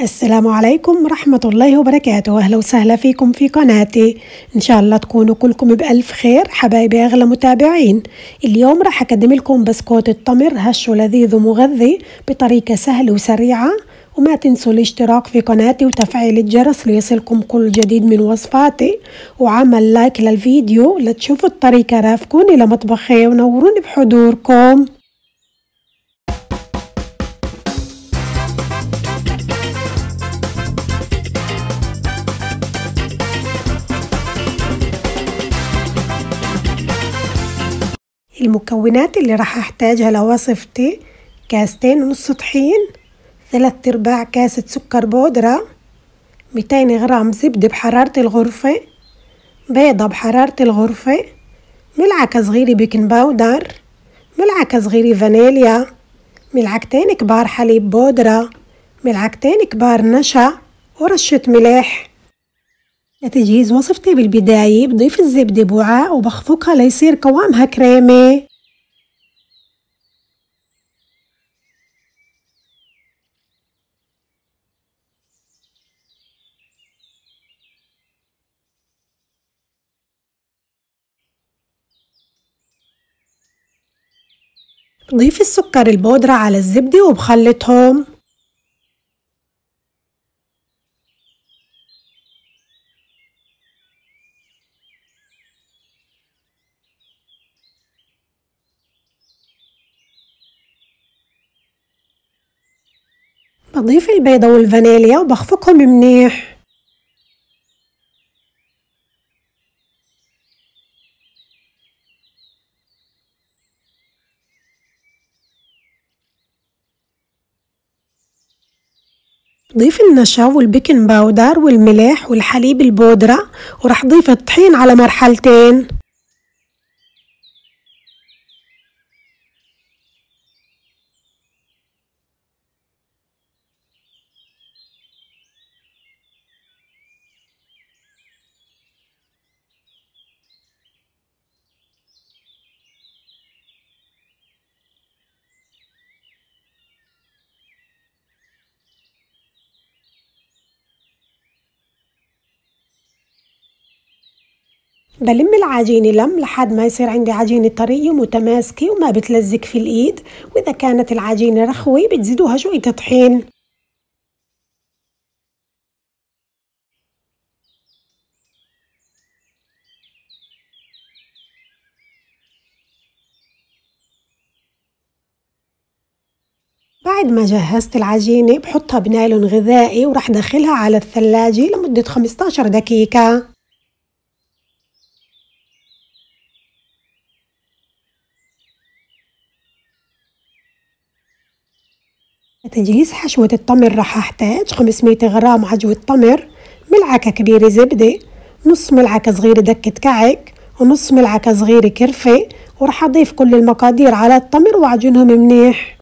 السلام عليكم ورحمة الله وبركاته أهلا وسهلا فيكم في قناتي إن شاء الله تكونوا كلكم بألف خير حبايبي أغلى متابعين اليوم راح أقدم لكم بسكوت التمر هش ولذيذ ومغذي بطريقة سهلة وسريعة وما تنسوا الاشتراك في قناتي وتفعيل الجرس ليصلكم كل جديد من وصفاتي وعمل لايك للفيديو لتشوفوا الطريقة رافقوني لمطبخي ونوروني بحضوركم المكونات اللي راح احتاجها لوصفتي كاستين ونص طحين ثلاثة ارباع كاسة سكر بودرة ميتين غرام زبدة بحرارة الغرفة بيضة بحرارة الغرفة ملعقة صغيرة بيكنج باودر ملعقة صغيرة فانيليا ملعقتين كبار حليب بودرة ملعقتين كبار نشا ورشة ملح لتجهيز وصفتي طيب بالبداية بضيف الزبدة بوعاء وبخفقها ليصير قوامها كريمي ضيف السكر البودرة على الزبدة وبخلطهم بضيف البيضة والفانيليا وبخفقهم منيح ضيف النشا والبيكنج باودر والملح والحليب البودرة وراح ضيف الطحين على مرحلتين بلم العجينة لم لحد ما يصير عندي عجينة طرية متماسكة وما بتلزق في الإيد وإذا كانت العجينة رخوة بتزيدوها شوية طحين بعد ما جهزت العجينة بحطها بنايلون غذائي ورح داخلها على الثلاجة لمدة 15 دقيقة لتجهيز حشوة التمر راح أحتاج 500 غرام عجوة تمر ملعقة كبيرة زبدة نص ملعقة صغيرة دكة كعك ونص ملعقة صغيرة كرفة وراح أضيف كل المقادير على التمر وأعجنهم منيح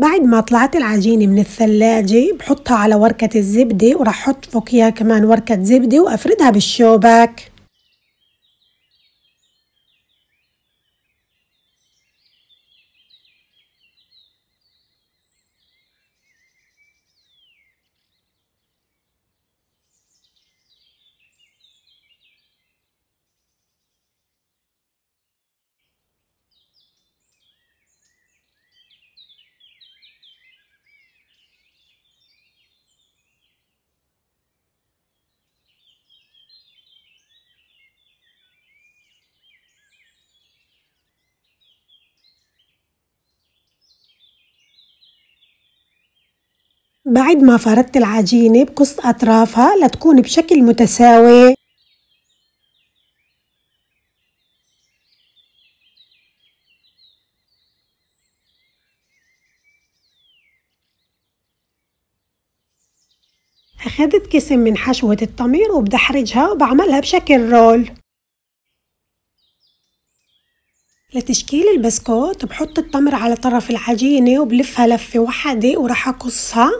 بعد ما طلعت العجينة من الثلاجة بحطها على وركة الزبدة وراح حط فوقيها كمان وركة زبدة وأفردها بالشوبك بعد ما فردت العجينة بقص أطرافها لتكون بشكل متساوي أخذت كسم من حشوة التمير وبدحرجها وبعملها بشكل رول لتشكيل البسكوت بحط التمر على طرف العجينة وبلفها لفة واحدة وراح أقصها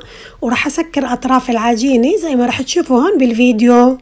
وراح أسكر أطراف العجينة زي ما راح تشوفوا هون بالفيديو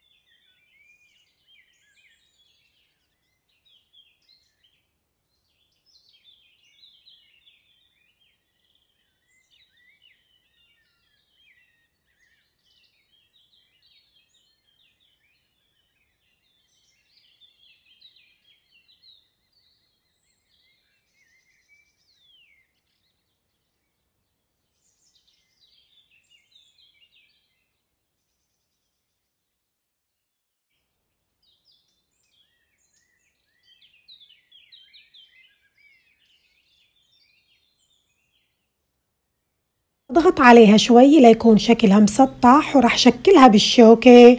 اضغط عليها شوي ليكون شكلها مسطح وراح شكلها بالشوكة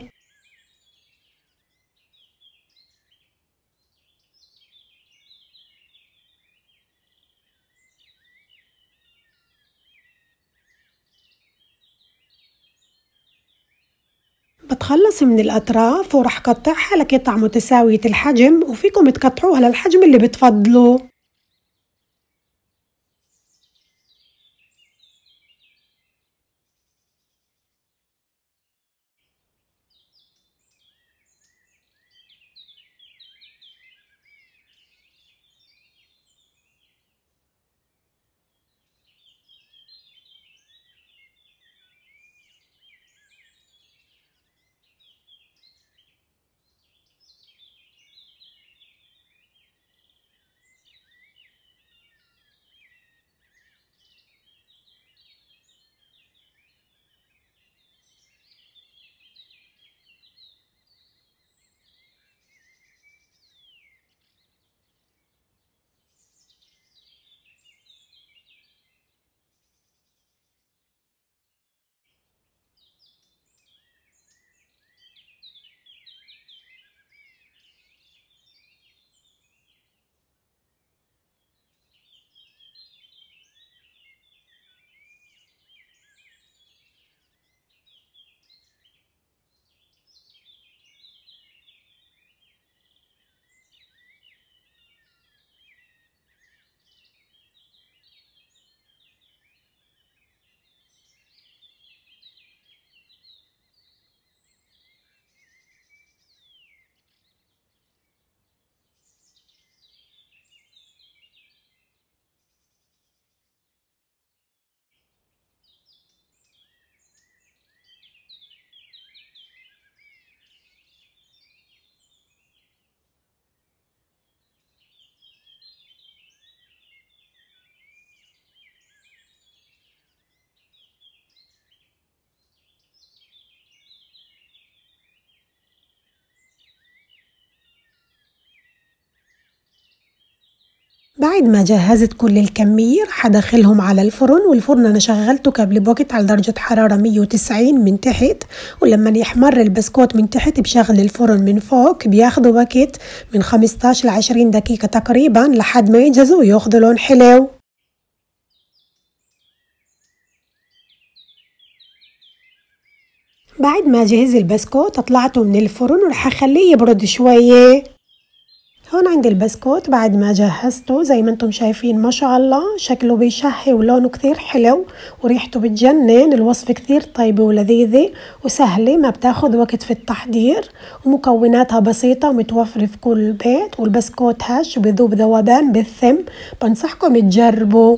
بتخلص من الأطراف وراح قطعها لقطع متساوية الحجم وفيكم تقطعوها للحجم اللي بتفضلوا بعد ما جهزت كل الكمية رح أدخلهم على الفرن والفرن أنا شغلته قبل بوقت على درجة حرارة 190 من تحت ولما يحمر البسكوت من تحت بشغل الفرن من فوق بياخدوا وقت من 15 ل 20 دقيقة تقريبا لحد ما يجهزوا وياخدوا لون حلو بعد ما جهز البسكوت طلعته من الفرن ورح أخليه يبرد شوية هون عندي البسكوت بعد ما جهزته زي ما انتم شايفين ما شاء الله شكله بيشهي ولونه كثير حلو وريحته بتجنن الوصفة كثير طيبة ولذيذة وسهلة ما بتاخد وقت في التحضير ومكوناتها بسيطة ومتوفرة في كل بيت والبسكوت هش بذوب ذوبان بالثم بنصحكم تجربوا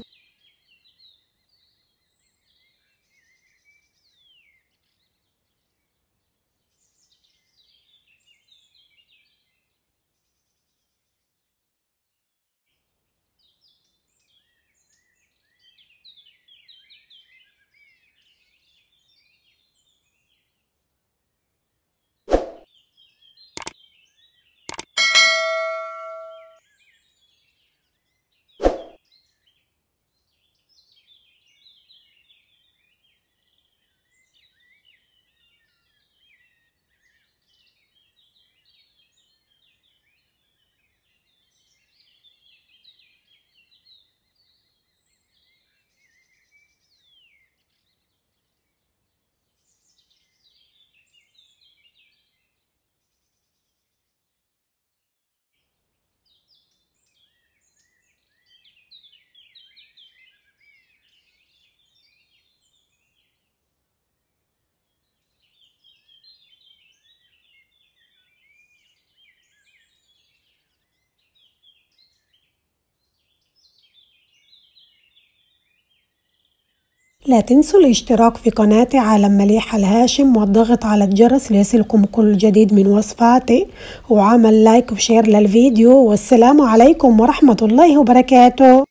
لا تنسوا الاشتراك في قناة عالم مليح الهاشم والضغط على الجرس ليصلكم كل جديد من وصفاتي وعمل لايك وشير للفيديو والسلام عليكم ورحمة الله وبركاته